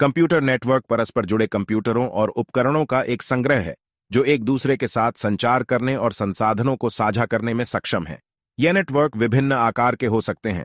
computer network परस्पर जुड़े कंप्यूटरों और उपकरणों का एक संग्रह है जो एक दूसरे के साथ संचार करने और संसाधनों को साझा करने में सक्षम है यह नेटवर्क विभिन्न आकार के हो सकते हैं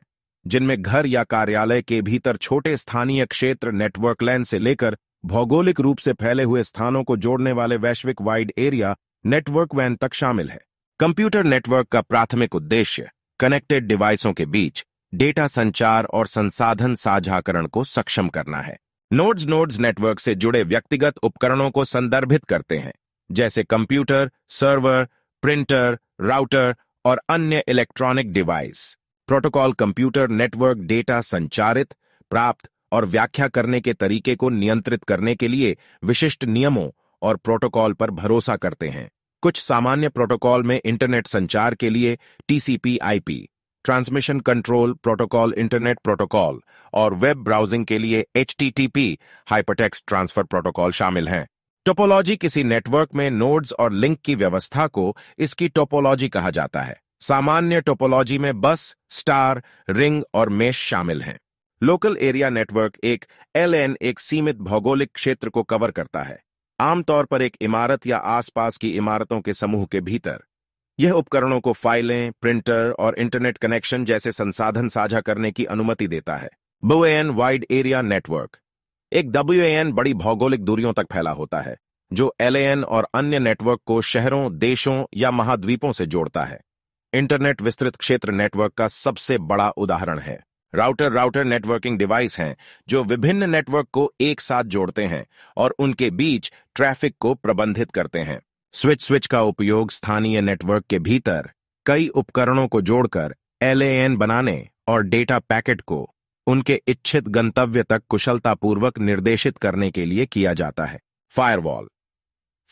जिनमें घर या कार्यालय के भीतर छोटे स्थानीय क्षेत्र नेटवर्क लैन से लेकर भौगोलिक रूप से फैले हुए स्थानों को जोड़ने वाले वैश्विक वाइड एरिया नेटवर्क वैन तक शामिल है कंप्यूटर नेटवर्क का प्राथमिक उद्देश्य कनेक्टेड डिवाइसों के बीच डेटा संचार और संसाधन साझाकरण को सक्षम करना है नोड्स नोड्स नेटवर्क से जुड़े व्यक्तिगत उपकरणों को संदर्भित करते हैं जैसे कंप्यूटर सर्वर प्रिंटर राउटर और अन्य electronic device protocol computer network data संचारित प्राप्त और व्याख्या करने के तरीके को नियंत्रित करने के लिए विशिष्ट नियमों और प्रोटोकॉल पर भरोसा करते हैं कुछ सामान्य प्रोटोकॉल में इंटरनेट संचार के लिए TCP IP transmission control protocol internet protocol और वेब ब्राउजिंग के लिए H T T P hypertext transfer protocol शामिल हैं टोपोलॉजी किसी नेटवर्क में नोड्स और लिंक की व्यवस्था को इसकी टोपोलॉजी कहा जाता है सामान्य टोपोलॉजी में बस स्टार रिंग और मेश शामिल हैं लोकल एरिया नेटवर्क एक एल एक सीमित भौगोलिक क्षेत्र को कवर करता है आमतौर पर एक इमारत या आसपास की इमारतों के समूह के भीतर यह उपकरणों को फाइलें प्रिंटर और इंटरनेट कनेक्शन जैसे संसाधन साझा करने की अनुमति देता है डब्ल्यू वाइड एरिया नेटवर्क एक डब्ल्यू बड़ी भौगोलिक दूरियों तक फैला होता है जो एल और अन्य नेटवर्क को शहरों देशों या महाद्वीपों से जोड़ता है इंटरनेट विस्तृत क्षेत्र नेटवर्क का सबसे बड़ा उदाहरण है राउटर राउटर नेटवर्किंग डिवाइस हैं जो विभिन्न नेटवर्क को एक साथ जोड़ते हैं और उनके बीच ट्रैफिक को प्रबंधित करते हैं स्विच स्विच का उपयोग स्थानीय नेटवर्क के भीतर कई उपकरणों को जोड़कर एल बनाने और डेटा पैकेट को उनके इच्छित गंतव्य तक कुशलतापूर्वक निर्देशित करने के लिए किया जाता है फायरवॉल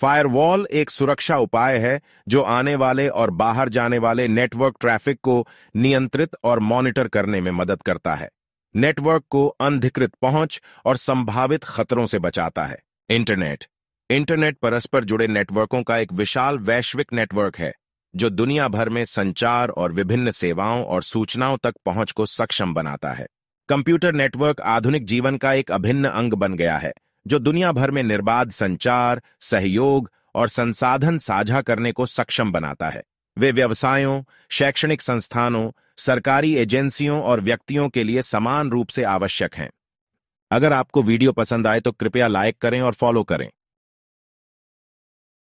फायरवॉल एक सुरक्षा उपाय है जो आने वाले और बाहर जाने वाले नेटवर्क ट्रैफिक को नियंत्रित और मॉनिटर करने में मदद करता है नेटवर्क को अनधिकृत पहुंच और संभावित खतरों से बचाता है इंटरनेट इंटरनेट परस्पर जुड़े नेटवर्कों का एक विशाल वैश्विक नेटवर्क है जो दुनिया भर में संचार और विभिन्न सेवाओं और सूचनाओं तक पहुंच को सक्षम बनाता है कंप्यूटर नेटवर्क आधुनिक जीवन का एक अभिन्न अंग बन गया है जो दुनिया भर में निर्बाध संचार सहयोग और संसाधन साझा करने को सक्षम बनाता है वे व्यवसायों शैक्षणिक संस्थानों सरकारी एजेंसियों और व्यक्तियों के लिए समान रूप से आवश्यक हैं अगर आपको वीडियो पसंद आए तो कृपया लाइक करें और फॉलो करें